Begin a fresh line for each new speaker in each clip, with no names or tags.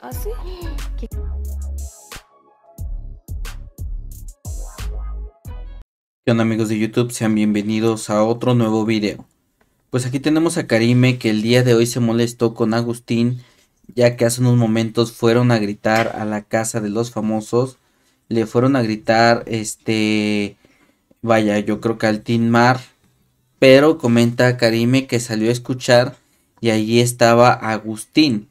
¿Así? ¿Ah, ¿Qué? amigos de YouTube? Sean bienvenidos a otro nuevo video. Pues aquí tenemos a Karime que el día de hoy se molestó con Agustín ya que hace unos momentos fueron a gritar a la casa de los famosos. Le fueron a gritar, este, vaya, yo creo que al Team Mar. Pero comenta Karime que salió a escuchar y allí estaba Agustín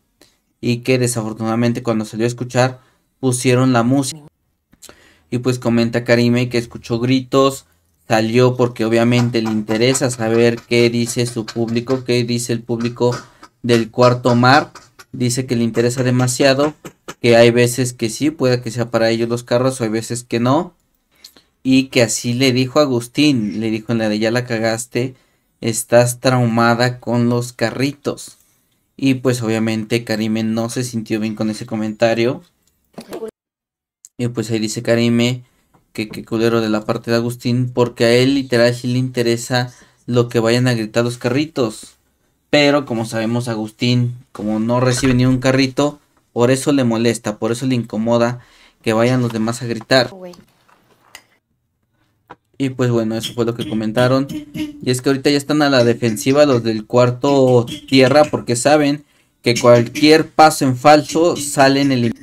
y que desafortunadamente cuando salió a escuchar pusieron la música. Y pues comenta Karime que escuchó gritos, salió porque obviamente le interesa saber qué dice su público, qué dice el público del cuarto mar. Dice que le interesa demasiado, que hay veces que sí, puede que sea para ellos los carros, o hay veces que no. Y que así le dijo Agustín, le dijo en la de ya la cagaste, estás traumada con los carritos. Y pues obviamente Karime no se sintió bien con ese comentario. Y pues ahí dice Karime que, qué culero de la parte de Agustín porque a él literal sí le interesa lo que vayan a gritar los carritos. Pero como sabemos Agustín, como no recibe ni un carrito, por eso le molesta, por eso le incomoda que vayan los demás a gritar. Oh, y pues bueno, eso fue lo que comentaron. Y es que ahorita ya están a la defensiva los del cuarto tierra porque saben que cualquier paso en falso sale en el...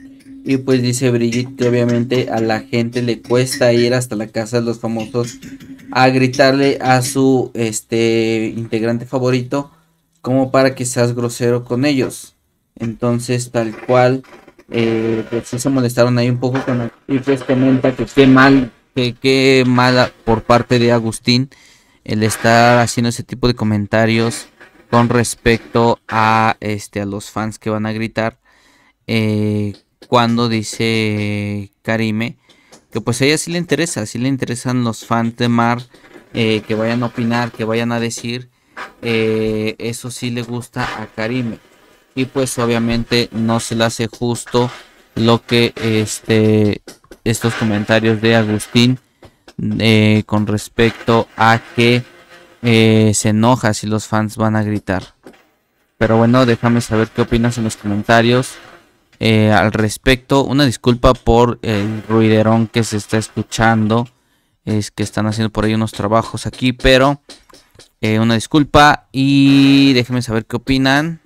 Y pues dice Brigitte que obviamente a la gente le cuesta ir hasta la casa de los famosos a gritarle a su este integrante favorito como para que seas grosero con ellos. Entonces tal cual, eh, pues sí se molestaron ahí un poco con... Y pues comenta que esté mal qué, mala por parte de Agustín el estar haciendo ese tipo de comentarios con respecto a este a los fans que van a gritar eh, cuando dice Karime que pues a ella sí le interesa, sí le interesan los fans de Mar eh, que vayan a opinar, que vayan a decir eh, eso sí le gusta a Karime y pues obviamente no se le hace justo lo que este estos comentarios de Agustín eh, con respecto a que eh, se enoja si los fans van a gritar. Pero bueno, déjame saber qué opinas en los comentarios eh, al respecto. Una disculpa por el ruiderón que se está escuchando. Es que están haciendo por ahí unos trabajos aquí, pero una disculpa y déjame saber qué opinan.